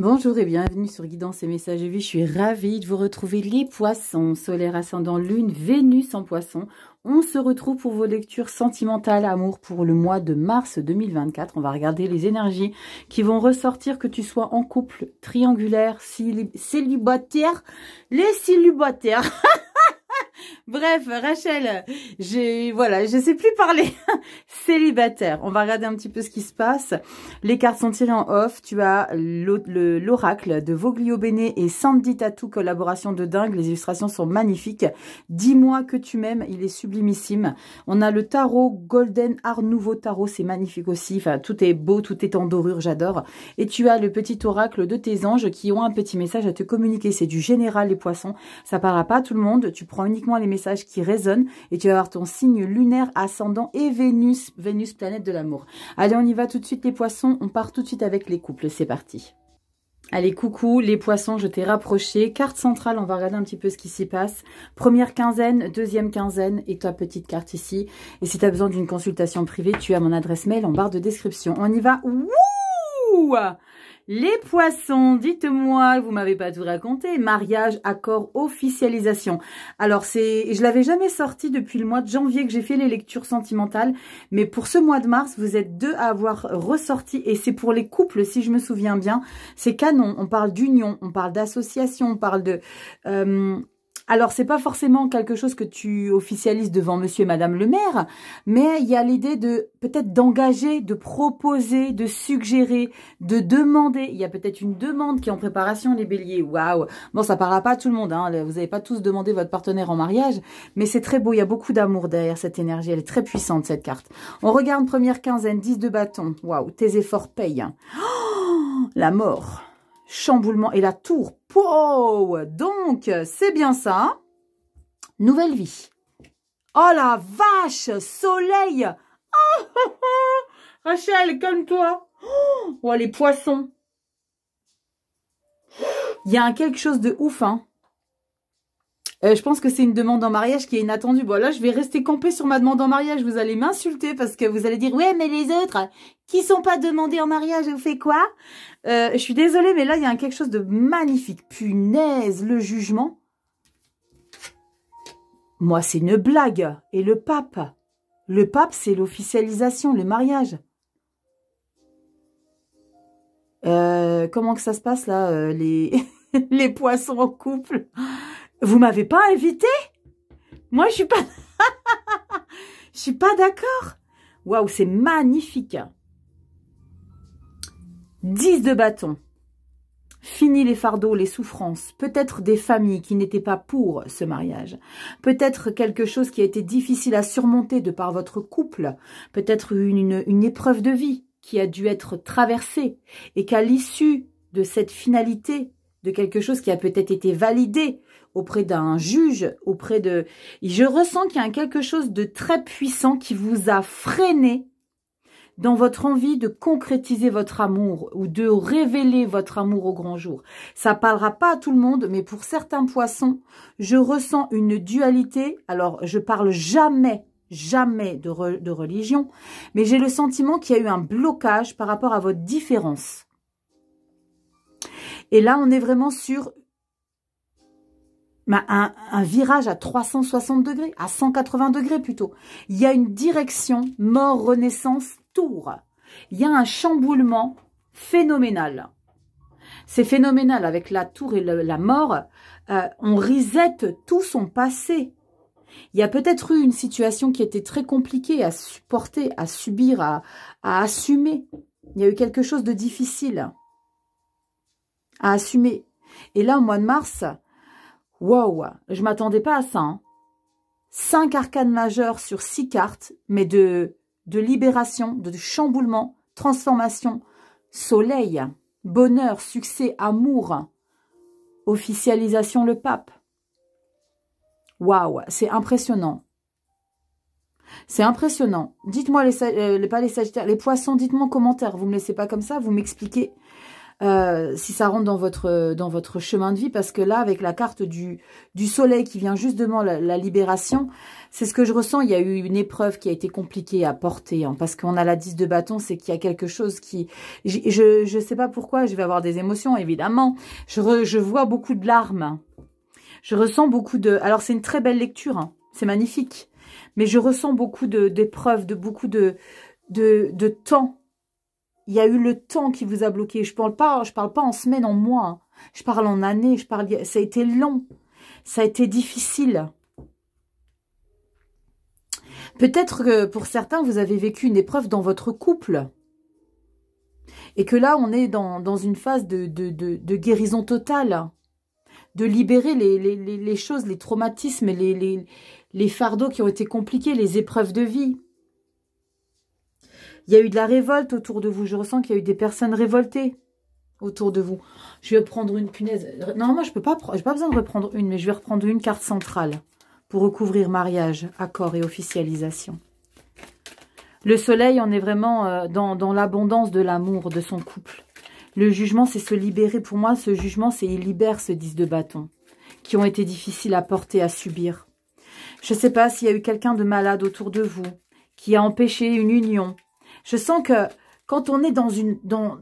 Bonjour et bienvenue sur Guidance et Messages de Vie. Je suis ravie de vous retrouver les poissons, solaire, ascendant, lune, Vénus en Poissons. On se retrouve pour vos lectures sentimentales, amour pour le mois de mars 2024. On va regarder les énergies qui vont ressortir que tu sois en couple, triangulaire, célibataire, les célibataires. Bref, Rachel, j'ai voilà, je sais plus parler. Célibataire. On va regarder un petit peu ce qui se passe. Les cartes sont tirées en off. Tu as l'oracle de Voglio Bene et Sandy Tatou, collaboration de dingue. Les illustrations sont magnifiques. Dis-moi que tu m'aimes, il est sublimissime. On a le tarot Golden Art Nouveau Tarot, c'est magnifique aussi. Enfin, tout est beau, tout est en dorure, j'adore. Et tu as le petit oracle de tes anges qui ont un petit message à te communiquer. C'est du général les poissons. Ça ne à pas tout le monde. Tu prends uniquement les messages qui résonnent et tu vas avoir ton signe lunaire, ascendant et Vénus, Vénus planète de l'amour. Allez, on y va tout de suite les poissons, on part tout de suite avec les couples, c'est parti. Allez, coucou, les poissons, je t'ai rapproché. Carte centrale, on va regarder un petit peu ce qui s'y passe. Première quinzaine, deuxième quinzaine et toi, petite carte ici. Et si tu as besoin d'une consultation privée, tu as mon adresse mail en barre de description. On y va les poissons, dites-moi, vous m'avez pas tout raconté. Mariage, accord, officialisation. Alors c'est, je l'avais jamais sorti depuis le mois de janvier que j'ai fait les lectures sentimentales, mais pour ce mois de mars, vous êtes deux à avoir ressorti et c'est pour les couples, si je me souviens bien. C'est canon. On parle d'union, on parle d'association, on parle de euh, alors, c'est pas forcément quelque chose que tu officialises devant monsieur et madame le maire, mais il y a l'idée de peut-être d'engager, de proposer, de suggérer, de demander. Il y a peut-être une demande qui est en préparation, les béliers. Waouh Bon, ça parlera pas à tout le monde. Hein. Vous n'avez pas tous demandé votre partenaire en mariage, mais c'est très beau. Il y a beaucoup d'amour derrière cette énergie. Elle est très puissante, cette carte. On regarde première quinzaine, 10 de bâton. Waouh Tes efforts payent. Hein. Oh, la mort chamboulement et la tour. Wow Donc, c'est bien ça. Hein Nouvelle vie. Oh la vache Soleil ah, ah, ah oh, Rachel, comme toi Oh, les poissons Il y a quelque chose de ouf, hein euh, je pense que c'est une demande en mariage qui est inattendue. Bon, là, je vais rester campée sur ma demande en mariage. Vous allez m'insulter parce que vous allez dire, ouais, mais les autres qui sont pas demandés en mariage, vous faites quoi euh, Je suis désolée, mais là, il y a quelque chose de magnifique. Punaise, le jugement. Moi, c'est une blague. Et le pape Le pape, c'est l'officialisation, le mariage. Euh, comment que ça se passe là, les, les poissons en couple vous m'avez pas invité Moi, je suis pas... je suis pas d'accord. Waouh, c'est magnifique. 10 hein. de bâton. Fini les fardeaux, les souffrances, peut-être des familles qui n'étaient pas pour ce mariage, peut-être quelque chose qui a été difficile à surmonter de par votre couple, peut-être une, une, une, épreuve de vie qui a dû être traversée et qu'à l'issue de cette finalité, de quelque chose qui a peut-être été validé auprès d'un juge, auprès de... Je ressens qu'il y a quelque chose de très puissant qui vous a freiné dans votre envie de concrétiser votre amour ou de révéler votre amour au grand jour. Ça parlera pas à tout le monde, mais pour certains poissons, je ressens une dualité. Alors, je parle jamais jamais de, de religion, mais j'ai le sentiment qu'il y a eu un blocage par rapport à votre différence. Et là, on est vraiment sur un, virage à 360 degrés, à 180 degrés plutôt. Il y a une direction mort-renaissance-tour. Il y a un chamboulement phénoménal. C'est phénoménal avec la tour et la mort. Euh, on risette tout son passé. Il y a peut-être eu une situation qui était très compliquée à supporter, à subir, à assumer. Il y a eu quelque chose de difficile à assumer. Et là, au mois de mars, Wow, je m'attendais pas à ça. Hein. Cinq arcanes majeures sur six cartes, mais de, de libération, de chamboulement, transformation, soleil, bonheur, succès, amour, officialisation le pape. Waouh, c'est impressionnant. C'est impressionnant. Dites-moi, les, euh, les, pas les sagittaires, les poissons, dites-moi en commentaire. Vous me laissez pas comme ça, vous m'expliquez euh, si ça rentre dans votre, dans votre chemin de vie, parce que là, avec la carte du, du soleil qui vient justement la, la libération, c'est ce que je ressens. Il y a eu une épreuve qui a été compliquée à porter, hein, parce qu'on a la 10 de bâton, c'est qu'il y a quelque chose qui... Je ne sais pas pourquoi, je vais avoir des émotions, évidemment. Je, je vois beaucoup de larmes. Je ressens beaucoup de... Alors, c'est une très belle lecture, hein, c'est magnifique. Mais je ressens beaucoup d'épreuves, de, de beaucoup de, de, de temps il y a eu le temps qui vous a bloqué. Je parle pas, je parle pas en semaine, en mois. Je parle en années. Je parle. Ça a été long. Ça a été difficile. Peut-être que pour certains, vous avez vécu une épreuve dans votre couple. Et que là, on est dans, une phase de, de, guérison totale. De libérer les, les, les, les choses, les traumatismes, les fardeaux qui ont été compliqués, les épreuves de vie. Il y a eu de la révolte autour de vous. Je ressens qu'il y a eu des personnes révoltées autour de vous. Je vais prendre une punaise. Non, moi, je peux pas. J'ai pas besoin de reprendre une, mais je vais reprendre une carte centrale pour recouvrir mariage, accord et officialisation. Le soleil en est vraiment euh, dans, l'abondance de l'amour de son couple. Le jugement, c'est se libérer. Pour moi, ce jugement, c'est il libère ce 10 de bâton qui ont été difficiles à porter, à subir. Je ne sais pas s'il y a eu quelqu'un de malade autour de vous qui a empêché une union, je sens que quand on est dans une... Dans,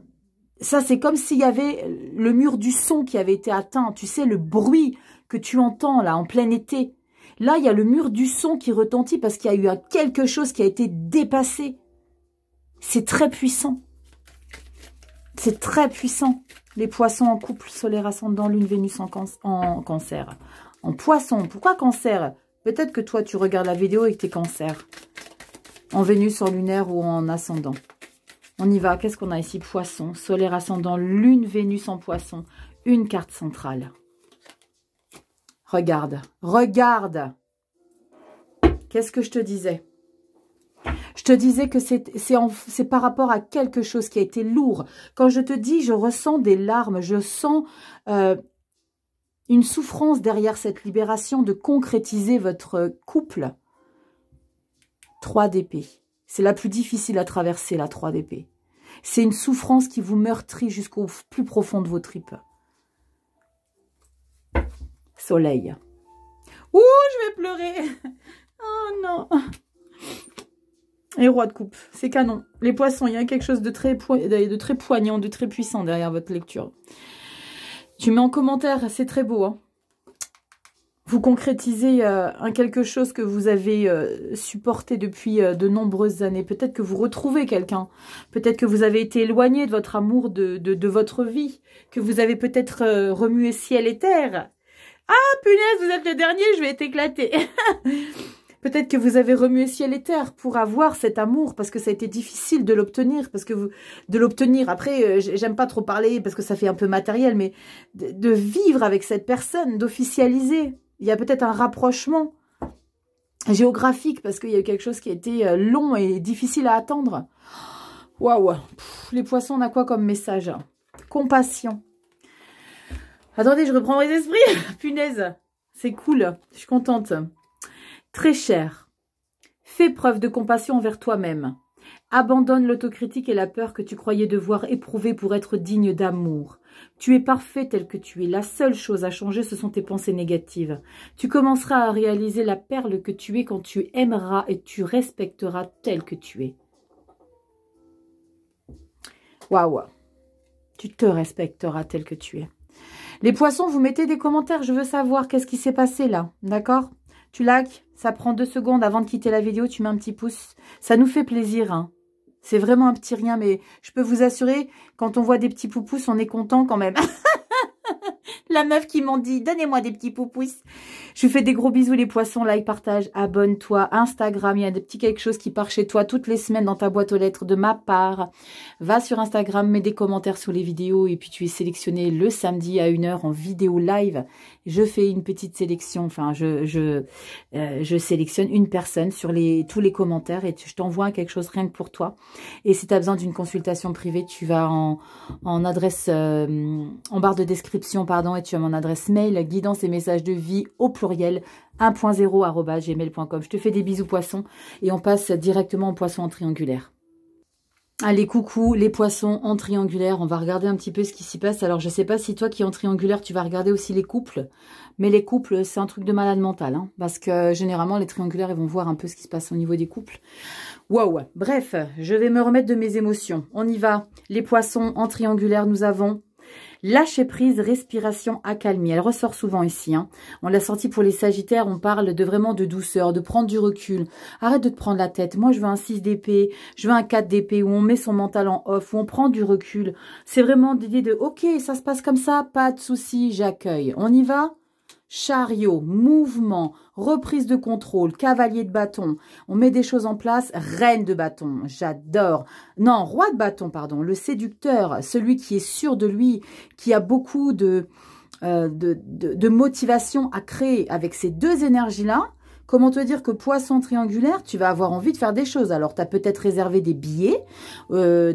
ça, c'est comme s'il y avait le mur du son qui avait été atteint. Tu sais, le bruit que tu entends là en plein été. Là, il y a le mur du son qui retentit parce qu'il y a eu quelque chose qui a été dépassé. C'est très puissant. C'est très puissant. Les poissons en couple, soleil ascendant, lune, Vénus en, en cancer. En poisson, pourquoi cancer Peut-être que toi, tu regardes la vidéo et que tu es cancer en Vénus, en lunaire ou en ascendant. On y va, qu'est-ce qu'on a ici Poisson, solaire ascendant, lune, Vénus en poisson, une carte centrale. Regarde, regarde Qu'est-ce que je te disais je te disais que c'est par rapport à quelque chose qui a été lourd. Quand je te dis, je ressens des larmes, je sens euh, une souffrance derrière cette libération de concrétiser votre couple. 3 d'épée. C'est la plus difficile à traverser, la 3 d'épée. C'est une souffrance qui vous meurtrit jusqu'au plus profond de vos tripes. Soleil. Ouh, je vais pleurer Oh non Et roi de coupe, c'est canon. Les poissons, il y a quelque chose de très, de très poignant, de très puissant derrière votre lecture. Tu mets en commentaire, c'est très beau. Hein vous concrétisez euh, un quelque chose que vous avez euh, supporté depuis euh, de nombreuses années. Peut-être que vous retrouvez quelqu'un. Peut-être que vous avez été éloigné de votre amour, de, de, votre vie. Que vous avez peut-être remué ciel et terre. Ah, punaise, vous êtes le dernier, je vais être Peut-être que vous avez remué ciel et terre pour avoir cet amour, parce que ça a été difficile de l'obtenir, parce que vous, de l'obtenir. Après, j'aime pas trop parler parce que ça fait un peu matériel, mais de vivre avec cette personne, d'officialiser il y a peut-être un rapprochement géographique parce qu'il y a eu quelque chose qui a été euh, long et difficile à attendre. Waouh Les poissons, on a quoi comme message Compassion. Attendez, je reprends mes esprits. Punaise, c'est cool. Je suis contente. Très cher, fais preuve de compassion envers toi-même. Abandonne l'autocritique et la peur que tu croyais devoir éprouver pour être digne d'amour. Tu es parfait tel que tu es. La seule chose à changer, ce sont tes pensées négatives. Tu commenceras à réaliser la perle que tu es quand tu aimeras et tu respecteras tel que tu es. Waouh Tu te respecteras tel que tu es. Les poissons, vous mettez des commentaires. Je veux savoir qu'est-ce qui s'est passé là. D'accord Tu laques ça prend deux secondes avant de quitter la vidéo, tu mets un petit pouce. Ça nous fait plaisir. Hein. C'est vraiment un petit rien, mais je peux vous assurer, quand on voit des petits poupous, on est content quand même. La meuf qui m'ont dit, donnez-moi des petits poupousses. Je fais des gros bisous les poissons, like, partage, abonne-toi, Instagram, il y a des petits quelque chose qui part chez toi toutes les semaines dans ta boîte aux lettres de ma part. Va sur Instagram, mets des commentaires sous les vidéos et puis tu es sélectionné le samedi à 1h en vidéo live. Je fais une petite sélection, enfin je, je, euh, je sélectionne une personne sur les, tous les commentaires et je t'envoie quelque chose rien que pour toi. Et si tu as besoin d'une consultation privée, tu vas en, en adresse, euh, en barre de description, pardon, tu as mon adresse mail, guidance et messages de vie au pluriel, 1.0 gmail.com. Je te fais des bisous poissons et on passe directement aux poissons en triangulaire. Allez, coucou, les poissons en triangulaire, on va regarder un petit peu ce qui s'y passe. Alors, je sais pas si toi qui es en triangulaire, tu vas regarder aussi les couples, mais les couples, c'est un truc de malade mental, hein, parce que généralement, les triangulaires, ils vont voir un peu ce qui se passe au niveau des couples. Waouh Bref, je vais me remettre de mes émotions. On y va. Les poissons en triangulaire, nous avons Lâchez prise, respiration, accalmie. Elle ressort souvent ici. Hein. On l'a senti pour les sagittaires, on parle de vraiment de douceur, de prendre du recul. Arrête de te prendre la tête. Moi, je veux un 6 d'épée, je veux un 4 d'épée, où on met son mental en off, où on prend du recul. C'est vraiment l'idée de, ok, ça se passe comme ça, pas de souci, j'accueille. On y va chariot, mouvement, reprise de contrôle, cavalier de bâton. On met des choses en place, reine de bâton, j'adore. Non, roi de bâton, pardon, le séducteur, celui qui est sûr de lui, qui a beaucoup de, euh, de, de, de motivation à créer avec ces deux énergies-là. Comment te dire que poisson triangulaire, tu vas avoir envie de faire des choses. Alors, tu as peut-être réservé des billets, euh,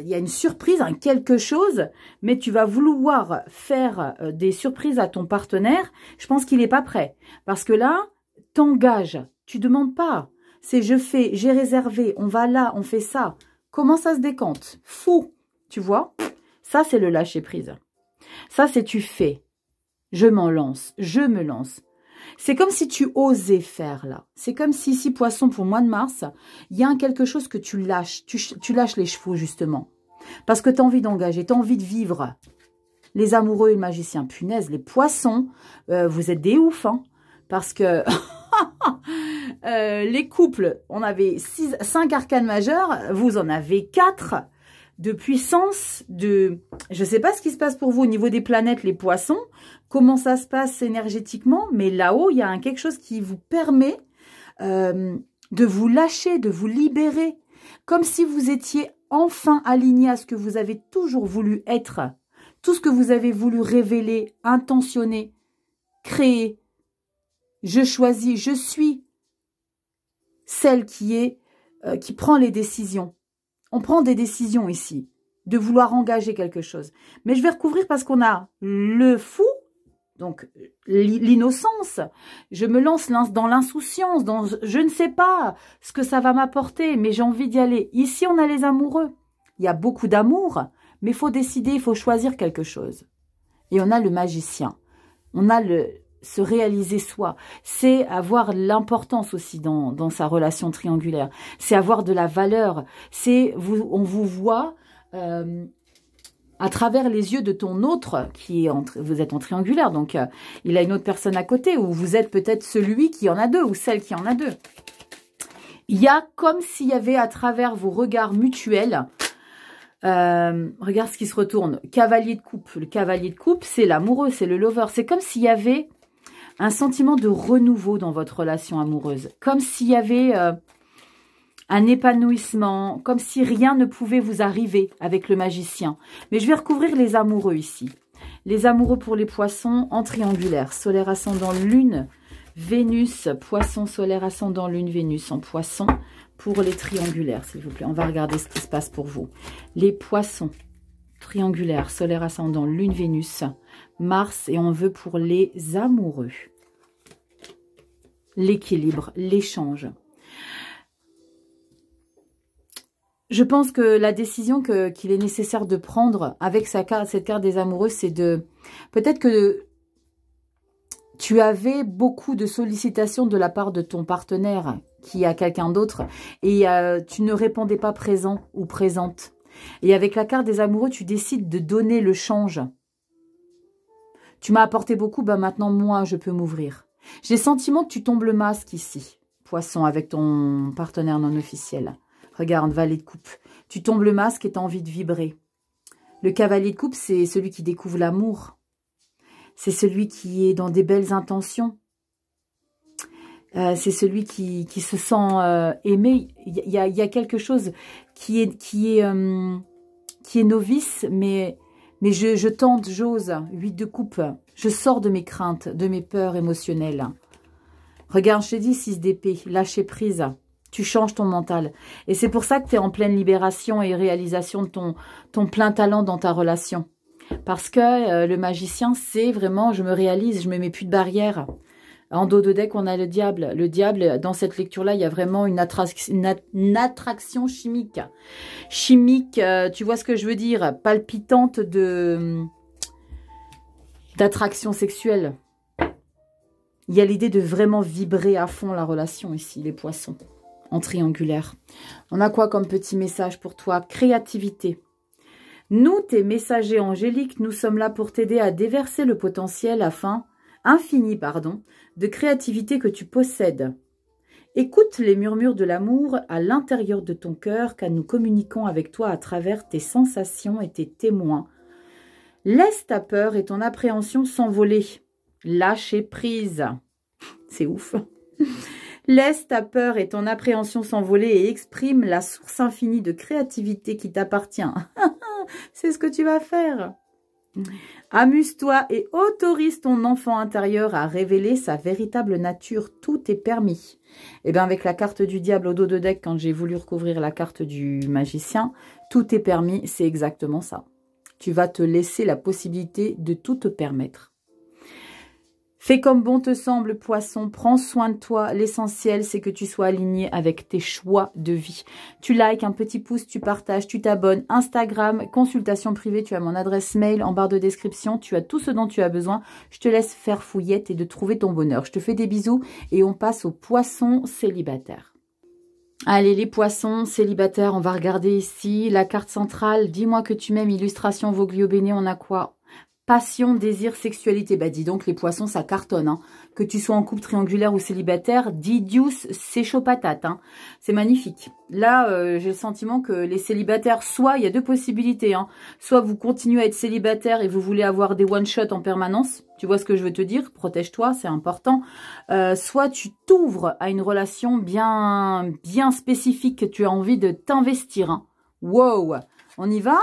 il y a une surprise, un quelque chose, mais tu vas vouloir faire euh, des surprises à ton partenaire. Je pense qu'il n'est pas prêt. Parce que là, t'engages, tu demandes pas. C'est je fais, j'ai réservé, on va là, on fait ça. Comment ça se décante Fou, tu vois Ça, c'est le lâcher-prise. Ça, c'est tu fais. Je m'en lance, je me lance. C'est comme si tu osais faire là. C'est comme si ici, poisson, pour mois de mars, il y a quelque chose que tu lâches. Tu, lâches les chevaux, justement. Parce que tu as envie d'engager, tu as envie de vivre. Les amoureux et le magiciens punaise, les poissons, euh, vous êtes des oufs. Hein, parce que... Euh, les couples, on avait cinq arcanes majeures, vous en avez quatre de puissance, de... Je ne sais pas ce qui se passe pour vous au niveau des planètes, les poissons, comment ça se passe énergétiquement, mais là-haut, il y a un, quelque chose qui vous permet euh, de vous lâcher, de vous libérer, comme si vous étiez enfin aligné à ce que vous avez toujours voulu être, tout ce que vous avez voulu révéler, intentionner, créer. Je choisis, je suis celle qui est, euh, qui prend les décisions on prend des décisions ici, de vouloir engager quelque chose. Mais je vais recouvrir parce qu'on a le fou, donc l'innocence. Je me lance dans l'insouciance, dans je ne sais pas ce que ça va m'apporter, mais j'ai envie d'y aller. Ici, on a les amoureux. Il y a beaucoup d'amour, mais il faut décider, il faut choisir quelque chose. Et on a le magicien. On a le, se réaliser soi, c'est avoir l'importance aussi dans, dans, sa relation triangulaire, c'est avoir de la valeur, c'est vous, on vous voit euh, à travers les yeux de ton autre qui est vous êtes en triangulaire, donc euh, il a une autre personne à côté ou vous êtes peut-être celui qui en a deux ou celle qui en a deux. Il y a comme s'il y avait à travers vos regards mutuels euh, regarde ce qui se retourne. Cavalier de coupe. Le cavalier de coupe, c'est l'amoureux, c'est le lover. C'est comme s'il y avait un sentiment de renouveau dans votre relation amoureuse. Comme s'il y avait euh, un épanouissement, comme si rien ne pouvait vous arriver avec le magicien. Mais je vais recouvrir les amoureux ici. Les amoureux pour les poissons en triangulaire. Solaire ascendant lune, Vénus, poisson, solaire ascendant lune, Vénus en poisson. Pour les triangulaires, s'il vous plaît. On va regarder ce qui se passe pour vous. Les poissons, triangulaire, solaire ascendant, lune, Vénus, Mars, et on veut pour les amoureux. L'équilibre, l'échange. Je pense que la décision qu'il est nécessaire de prendre avec sa carte, cette carte des amoureux, c'est de... Peut-être que tu avais beaucoup de sollicitations de la part de ton partenaire qui a quelqu'un d'autre et euh, tu ne répondais pas présent ou présente. Et avec la carte des amoureux, tu décides de donner le change. Tu m'as apporté beaucoup, ben maintenant moi je peux m'ouvrir. J'ai le sentiment que tu tombes le masque ici, poisson, avec ton partenaire non officiel. Regarde, valet de coupe. Tu tombes le masque et tu as envie de vibrer. Le cavalier de coupe, c'est celui qui découvre l'amour. C'est celui qui est dans des belles intentions. Euh, c'est celui qui, qui, se sent euh, aimé. Il y, a quelque chose qui est, qui est, euh, qui est novice, mais, mais je, tente, j'ose. 8 de coupe. Je sors de mes craintes, de mes peurs émotionnelles. Regarde, je te dis, 6 d'épée. Lâcher prise. Tu changes ton mental. Et c'est pour ça que tu es en pleine libération et réalisation de ton, ton plein talent dans ta relation. Parce que euh, le magicien, c'est vraiment, je me réalise, je me mets plus de barrières. En dos de deck, on a le diable. Le diable, dans cette lecture-là, il y a vraiment une, attraction chimique. Chimique, euh, tu vois ce que je veux dire Palpitante de hum, d'attraction sexuelle. Il y a l'idée de vraiment vibrer à fond la relation ici, les poissons, en triangulaire. On a quoi comme petit message pour toi Créativité. Nous, tes messagers angéliques, nous sommes là pour t'aider à déverser le potentiel afin Infini, pardon, de créativité que tu possèdes. Écoute les murmures de l'amour à l'intérieur de ton cœur car nous communiquons avec toi à travers tes sensations et tes témoins. Laisse ta peur et ton appréhension s'envoler. Lâchez prise. C'est ouf. Laisse ta peur et ton appréhension s'envoler et exprime la source infinie de créativité qui t'appartient. C'est ce que tu vas faire. Amuse-toi et autorise ton enfant intérieur à révéler sa véritable nature. Tout est permis. Et eh bien avec la carte du diable au dos de deck, quand j'ai voulu recouvrir la carte du magicien, tout est permis, c'est exactement ça. Tu vas te laisser la possibilité de tout te permettre. Fais comme bon te semble, poisson, prends soin de toi. L'essentiel, c'est que tu sois aligné avec tes choix de vie. Tu likes, un petit pouce, tu partages, tu t'abonnes. Instagram, consultation privée, tu as mon adresse mail en barre de description. Tu as tout ce dont tu as besoin. Je te laisse faire fouillette et de trouver ton bonheur. Je te fais des bisous et on passe aux poissons célibataires. Allez les poissons célibataires, on va regarder ici la carte centrale. Dis-moi que tu m'aimes, illustration Voglio Bene, on a quoi Passion, désir, sexualité. Bah dis donc, les poissons, ça cartonne. Hein. Que tu sois en couple triangulaire ou célibataire, Didius, c'est chaud patate. Hein. C'est magnifique. Là, euh, j'ai le sentiment que les célibataires, soit, il y a deux possibilités. Hein. Soit vous continuez à être célibataire et vous voulez avoir des one-shots en permanence. Tu vois ce que je veux te dire Protège-toi, c'est important. Euh, soit tu t'ouvres à une relation bien, bien spécifique que tu as envie de t'investir. Wow On y va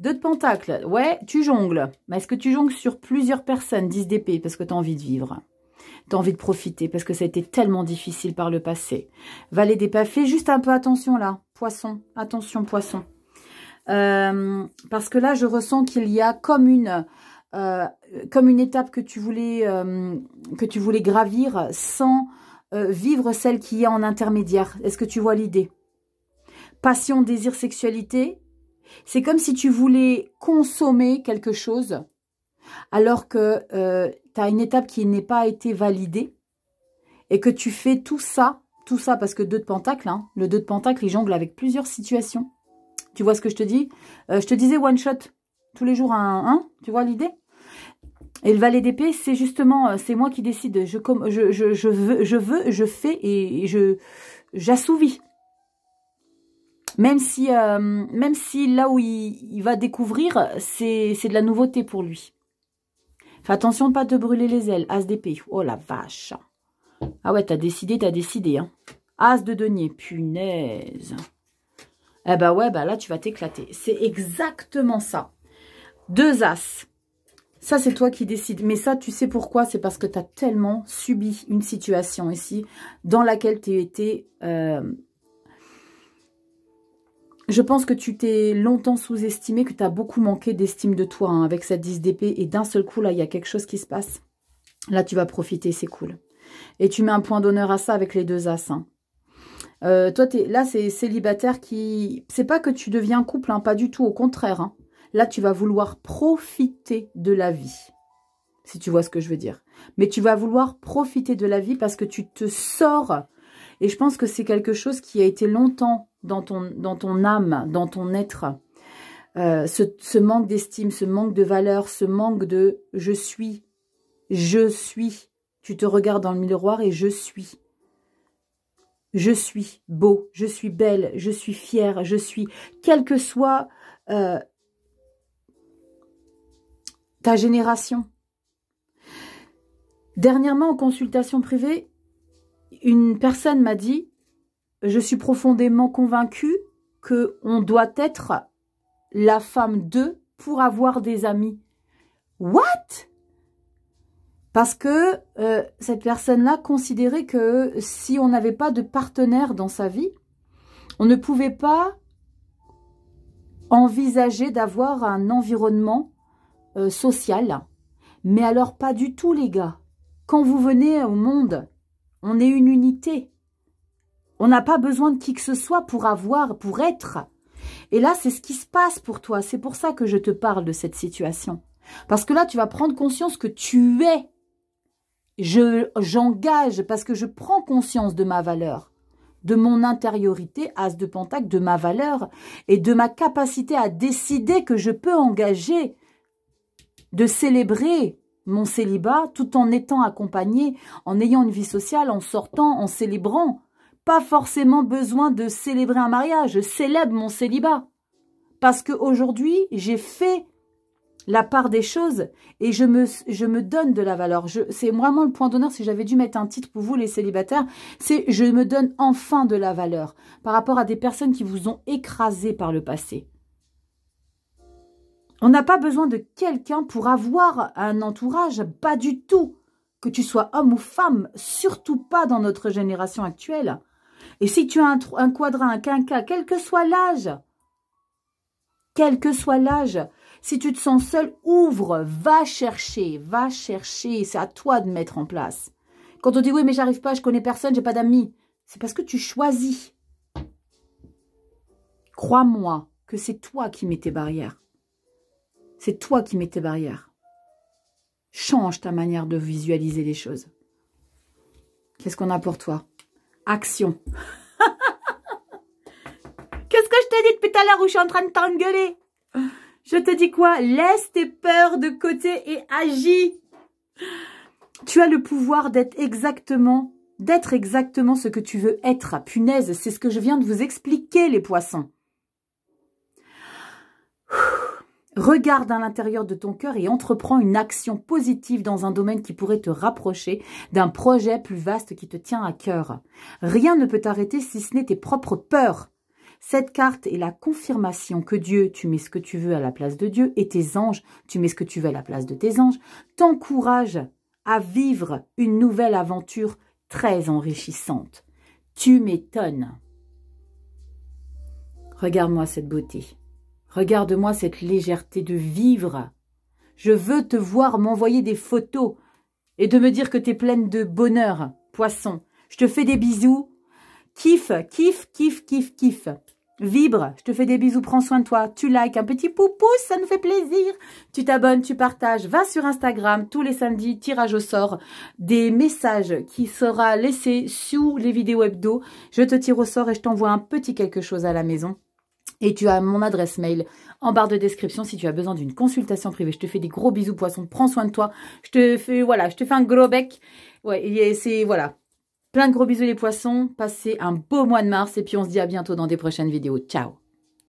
deux de pentacles, Ouais, tu jongles. Mais est-ce que tu jongles sur plusieurs personnes 10 d'épée parce que tu as envie de vivre. Tu as envie de profiter parce que ça a été tellement difficile par le passé. Valet des Pafés, juste un peu attention là. Poisson, attention poisson. Euh, parce que là, je ressens qu'il y a comme une... Euh, comme une étape que tu voulais, euh, que tu voulais gravir sans vivre celle qui est en intermédiaire. Est-ce que tu vois l'idée Passion, désir, sexualité, c'est comme si tu voulais consommer quelque chose alors que euh, tu as une étape qui n'est pas été validée et que tu fais tout ça, tout ça parce que deux de pentacle, hein, le deux de pentacle, il jongle avec plusieurs situations. Tu vois ce que je te dis euh, Je te disais one shot, tous les jours un, un tu vois l'idée et le valet d'épée, c'est justement, euh, c'est moi qui décide. Je, je, je, je, veux, je veux, je fais et je j'assouvis. Même si, euh, même si là où il, va découvrir, c'est de la nouveauté pour lui. Fais attention de pas te brûler les ailes. As d'épée. Oh la vache. Ah ouais, t'as décidé, t'as décidé. Hein. As de denier. Punaise. Eh ben ouais, bah là, tu vas t'éclater. C'est exactement ça. Deux as. Ça, c'est toi qui décides. Mais ça, tu sais pourquoi C'est parce que tu as tellement subi une situation ici dans laquelle tu été... euh, je pense que tu t'es longtemps sous-estimé, que tu as beaucoup manqué d'estime de toi hein, avec cette 10 d'épée. Et d'un seul coup, là, il y a quelque chose qui se passe. Là, tu vas profiter, c'est cool. Et tu mets un point d'honneur à ça avec les deux as. Hein. Euh, toi, es, là, c'est célibataire qui... C'est pas que tu deviens couple, hein, pas du tout, au contraire. Là, tu vas vouloir profiter de la vie, si tu vois ce que je veux dire. Mais tu vas vouloir profiter de la vie parce que tu te sors et je pense que c'est quelque chose qui a été longtemps dans ton, dans ton âme, dans ton être. Euh, ce, manque d'estime, ce manque de valeur, ce manque de « je suis »,« je suis ». Tu te regardes dans le miroir et « je suis ». Je suis beau, je suis belle, je suis fière, je suis... Quelle que soit euh, ta génération. Dernièrement, en consultation privée, une personne m'a dit, je suis profondément convaincue que on doit être la femme d'eux pour avoir des amis. What Parce que euh, cette personne-là considérait que si on n'avait pas de partenaire dans sa vie, on ne pouvait pas envisager d'avoir un environnement euh, social. Mais alors pas du tout les gars. Quand vous venez au monde, on est une unité. On n'a pas besoin de qui que ce soit pour avoir, pour être. Et là, c'est ce qui se passe pour toi. C'est pour ça que je te parle de cette situation. Parce que là, tu vas prendre conscience que tu es. Je j'engage parce que je prends conscience de ma valeur, de mon intériorité, as de pentacle, de ma valeur et de ma capacité à décider que je peux engager, de célébrer, mon célibat tout en étant accompagné, en ayant une vie sociale, en sortant, en célébrant. Pas forcément besoin de célébrer un mariage, je célèbre mon célibat. Parce qu'aujourd'hui, j'ai fait la part des choses et je me, donne de la valeur. C'est vraiment le point d'honneur, si j'avais dû mettre un titre pour vous les célibataires, c'est je me donne enfin de la valeur par rapport à des personnes qui vous ont écrasé par le passé. On n'a pas besoin de quelqu'un pour avoir un entourage, pas du tout. Que tu sois homme ou femme, surtout pas dans notre génération actuelle. Et si tu as un, un un quinca, quel que soit l'âge, quel que soit l'âge, si tu te sens seul, ouvre, va chercher, va chercher, c'est à toi de mettre en place. Quand on dit oui mais j'arrive pas, je connais personne, j'ai pas d'amis, c'est parce que tu choisis. Crois-moi que c'est toi qui mets tes barrières. C'est toi qui mets tes barrières. Change ta manière de visualiser les choses. Qu'est-ce qu'on a pour toi Action. Qu'est-ce que je t'ai dit depuis tout à l'heure où je suis en train de t'engueuler Je te dis quoi Laisse tes peurs de côté et agis. Tu as le pouvoir d'être exactement, d'être exactement ce que tu veux être. punaise, c'est ce que je viens de vous expliquer, les poissons. Regarde à l'intérieur de ton cœur et entreprends une action positive dans un domaine qui pourrait te rapprocher d'un projet plus vaste qui te tient à cœur. Rien ne peut t'arrêter si ce n'est tes propres peurs. Cette carte est la confirmation que Dieu, tu mets ce que tu veux à la place de Dieu, et tes anges, tu mets ce que tu veux à la place de tes anges, t'encourage à vivre une nouvelle aventure très enrichissante. Tu m'étonnes. Regarde-moi cette beauté. Regarde-moi cette légèreté de vivre. Je veux te voir m'envoyer des photos et de me dire que t'es pleine de bonheur, poisson. Je te fais des bisous. Kiffe, kiffe, kiffe, kiffe, kiffe. Vibre, je te fais des bisous, prends soin de toi. Tu likes, un petit pouce, ça nous fait plaisir. Tu t'abonnes, tu partages, va sur Instagram tous les samedis, tirage au sort des messages qui sera laissé sous les vidéos hebdo. Je te tire au sort et je t'envoie un petit quelque chose à la maison. Et tu as mon adresse mail en barre de description si tu as besoin d'une consultation privée. Je te fais des gros bisous Poissons, prends soin de toi. Je te fais voilà, je te fais un gros bec. Ouais, c'est voilà. Plein de gros bisous les poissons, passez un beau mois de mars et puis on se dit à bientôt dans des prochaines vidéos. Ciao.